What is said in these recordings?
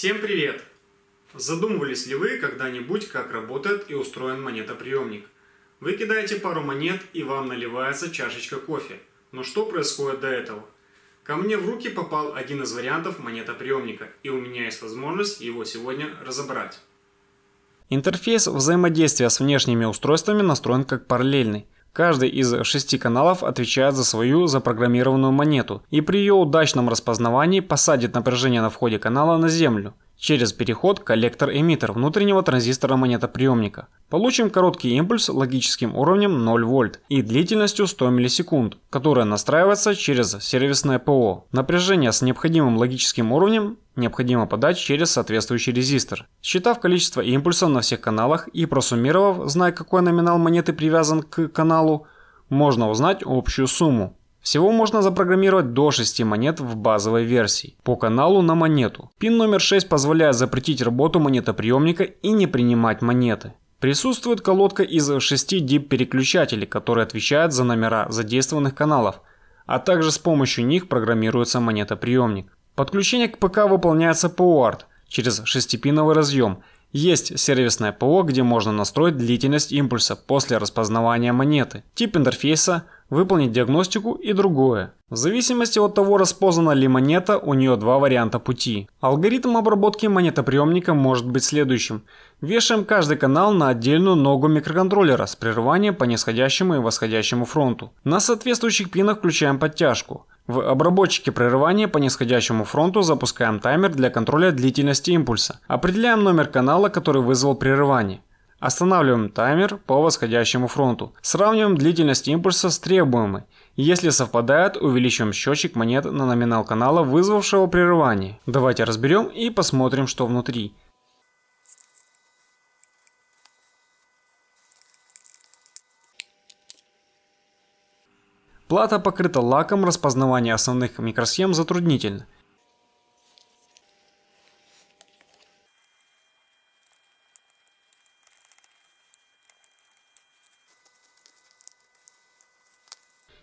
Всем привет! Задумывались ли вы когда-нибудь, как работает и устроен монетоприемник? Вы кидаете пару монет и вам наливается чашечка кофе. Но что происходит до этого? Ко мне в руки попал один из вариантов монетоприемника, и у меня есть возможность его сегодня разобрать. Интерфейс взаимодействия с внешними устройствами настроен как параллельный – Каждый из шести каналов отвечает за свою запрограммированную монету и при ее удачном распознавании посадит напряжение на входе канала на землю через переход коллектор-эмиттер внутреннего транзистора монетоприемника. Получим короткий импульс логическим уровнем 0 вольт и длительностью 100 мс, которая настраивается через сервисное ПО. Напряжение с необходимым логическим уровнем необходимо подать через соответствующий резистор. Считав количество импульсов на всех каналах и просуммировав, зная какой номинал монеты привязан к каналу, можно узнать общую сумму. Всего можно запрограммировать до 6 монет в базовой версии по каналу на монету. Пин номер 6 позволяет запретить работу монетоприемника и не принимать монеты. Присутствует колодка из 6 дип-переключателей, которые отвечают за номера задействованных каналов, а также с помощью них программируется монетоприемник. Подключение к ПК выполняется по UART через 6-пиновый разъем. Есть сервисное ПО, где можно настроить длительность импульса после распознавания монеты, тип интерфейса – выполнить диагностику и другое. В зависимости от того, распознана ли монета, у нее два варианта пути. Алгоритм обработки монетоприемника может быть следующим. Вешаем каждый канал на отдельную ногу микроконтроллера с прерыванием по нисходящему и восходящему фронту. На соответствующих пинах включаем подтяжку. В обработчике прерывания по нисходящему фронту запускаем таймер для контроля длительности импульса. Определяем номер канала, который вызвал прерывание. Останавливаем таймер по восходящему фронту. Сравниваем длительность импульса с требуемой. Если совпадает, увеличиваем счетчик монет на номинал канала, вызвавшего прерывание. Давайте разберем и посмотрим, что внутри. Плата покрыта лаком, распознавание основных микросхем затруднительно.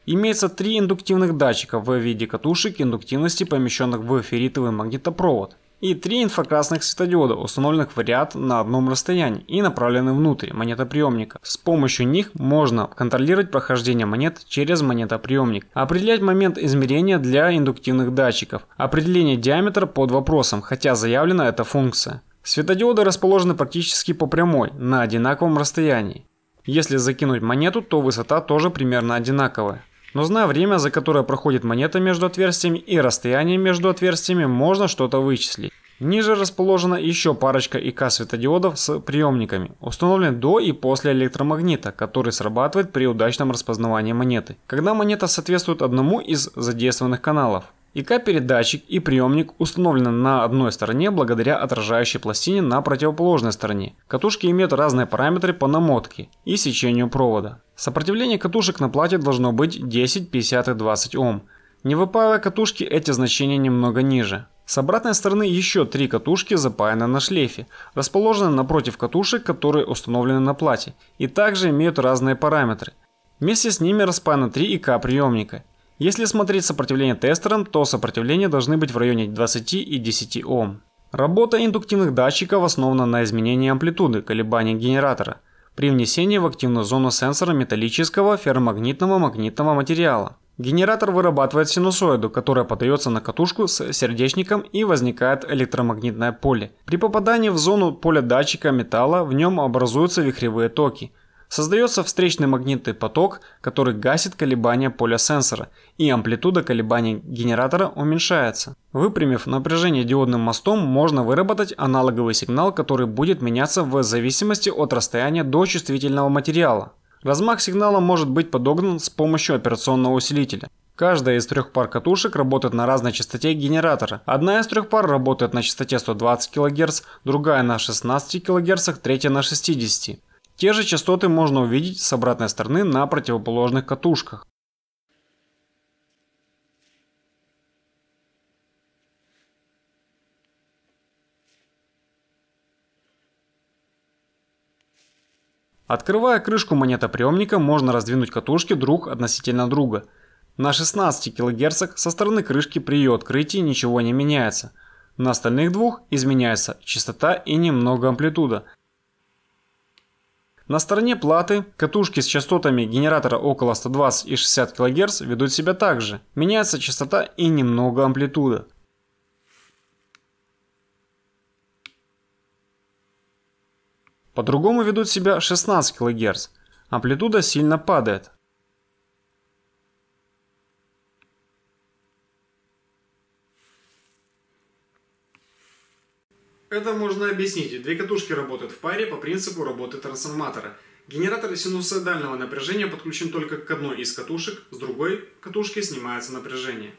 Имеется три индуктивных датчика в виде катушек индуктивности, помещенных в ферритовый магнитопровод, и три инфракрасных светодиода, установленных в ряд на одном расстоянии и направлены внутрь монетоприемника. С помощью них можно контролировать прохождение монет через монетоприемник, определять момент измерения для индуктивных датчиков, определение диаметра под вопросом, хотя заявлена эта функция. Светодиоды расположены практически по прямой, на одинаковом расстоянии. Если закинуть монету, то высота тоже примерно одинаковая. Но зная время, за которое проходит монета между отверстиями и расстояние между отверстиями, можно что-то вычислить. Ниже расположена еще парочка ИК светодиодов с приемниками, установлен до и после электромагнита, который срабатывает при удачном распознавании монеты, когда монета соответствует одному из задействованных каналов. ИК-передатчик и приемник установлены на одной стороне благодаря отражающей пластине на противоположной стороне. Катушки имеют разные параметры по намотке и сечению провода. Сопротивление катушек на плате должно быть 10, 50 и 20 Ом. Не выпаивая катушки, эти значения немного ниже. С обратной стороны еще три катушки запаяны на шлейфе, расположены напротив катушек, которые установлены на плате, и также имеют разные параметры. Вместе с ними распаяны три ИК-приемника. Если смотреть сопротивление тестером, то сопротивления должны быть в районе 20 и 10 Ом. Работа индуктивных датчиков основана на изменении амплитуды колебаний генератора при внесении в активную зону сенсора металлического ферромагнитного магнитного материала. Генератор вырабатывает синусоиду, которая подается на катушку с сердечником и возникает электромагнитное поле. При попадании в зону поля датчика металла в нем образуются вихревые токи – Создается встречный магнитный поток, который гасит колебания поля сенсора, и амплитуда колебаний генератора уменьшается. Выпрямив напряжение диодным мостом, можно выработать аналоговый сигнал, который будет меняться в зависимости от расстояния до чувствительного материала. Размах сигнала может быть подогнан с помощью операционного усилителя. Каждая из трех пар катушек работает на разной частоте генератора. Одна из трех пар работает на частоте 120 кГц, другая на 16 кГц, третья на 60. Те же частоты можно увидеть с обратной стороны на противоположных катушках. Открывая крышку монетоприемника, можно раздвинуть катушки друг относительно друга. На 16 кГц со стороны крышки при ее открытии ничего не меняется. На остальных двух изменяется частота и немного амплитуда – на стороне платы катушки с частотами генератора около 120 и 60 кГц ведут себя так же. Меняется частота и немного амплитуда. По-другому ведут себя 16 кГц. Амплитуда сильно падает. Это можно объяснить. Две катушки работают в паре по принципу работы трансформатора. Генератор синусоидального напряжения подключен только к одной из катушек, с другой катушки снимается напряжение.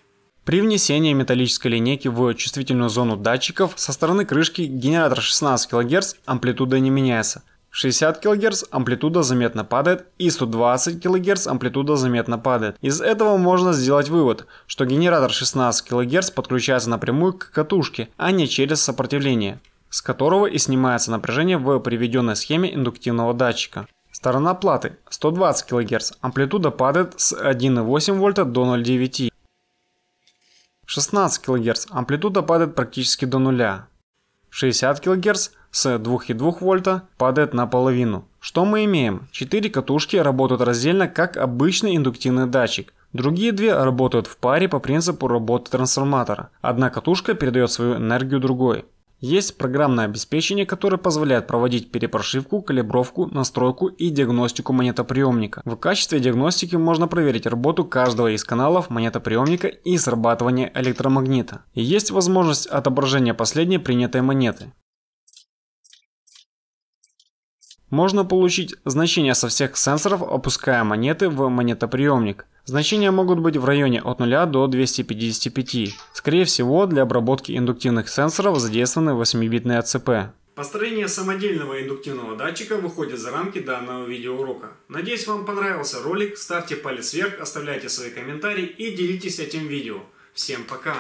При внесении металлической линейки в чувствительную зону датчиков со стороны крышки генератор 16 кГц амплитуда не меняется. 60 кГц амплитуда заметно падает и 120 кГц амплитуда заметно падает. Из этого можно сделать вывод, что генератор 16 кГц подключается напрямую к катушке, а не через сопротивление, с которого и снимается напряжение в приведенной схеме индуктивного датчика. Сторона платы 120 кГц, амплитуда падает с 1,8 вольта до 0,9. 16 кГц, амплитуда падает практически до нуля. 60 кГц, с 2,2 вольта падает наполовину. Что мы имеем? Четыре катушки работают раздельно, как обычный индуктивный датчик. Другие две работают в паре по принципу работы трансформатора. Одна катушка передает свою энергию другой. Есть программное обеспечение, которое позволяет проводить перепрошивку, калибровку, настройку и диагностику монетоприемника. В качестве диагностики можно проверить работу каждого из каналов монетоприемника и срабатывание электромагнита. И есть возможность отображения последней принятой монеты. Можно получить значения со всех сенсоров, опуская монеты в монетоприемник. Значения могут быть в районе от 0 до 255. Скорее всего, для обработки индуктивных сенсоров задействованы 8-битные АЦП. Построение самодельного индуктивного датчика выходит за рамки данного видеоурока. Надеюсь, вам понравился ролик. Ставьте палец вверх, оставляйте свои комментарии и делитесь этим видео. Всем пока!